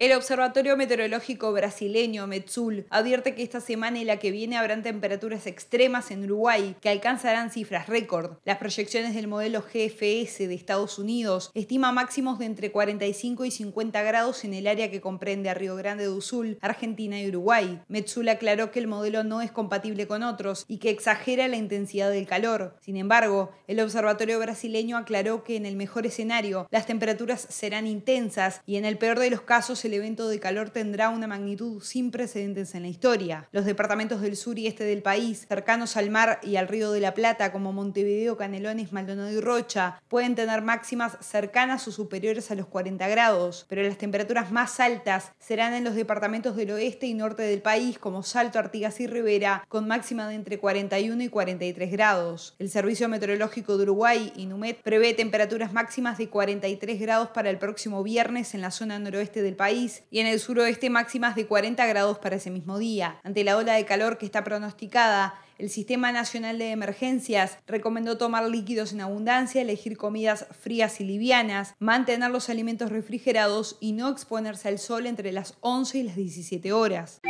El Observatorio Meteorológico Brasileño, METSUL, advierte que esta semana y la que viene habrán temperaturas extremas en Uruguay que alcanzarán cifras récord. Las proyecciones del modelo GFS de Estados Unidos estima máximos de entre 45 y 50 grados en el área que comprende a Río Grande do Sul, Argentina y Uruguay. METSUL aclaró que el modelo no es compatible con otros y que exagera la intensidad del calor. Sin embargo, el Observatorio Brasileño aclaró que en el mejor escenario las temperaturas serán intensas y en el peor de los casos el evento de calor tendrá una magnitud sin precedentes en la historia. Los departamentos del sur y este del país, cercanos al mar y al río de la Plata, como Montevideo, Canelones, Maldonado y Rocha, pueden tener máximas cercanas o superiores a los 40 grados, pero las temperaturas más altas serán en los departamentos del oeste y norte del país, como Salto, Artigas y Rivera, con máxima de entre 41 y 43 grados. El Servicio Meteorológico de Uruguay, INUMET, prevé temperaturas máximas de 43 grados para el próximo viernes en la zona noroeste del país y en el suroeste máximas de 40 grados para ese mismo día. Ante la ola de calor que está pronosticada, el Sistema Nacional de Emergencias recomendó tomar líquidos en abundancia, elegir comidas frías y livianas, mantener los alimentos refrigerados y no exponerse al sol entre las 11 y las 17 horas.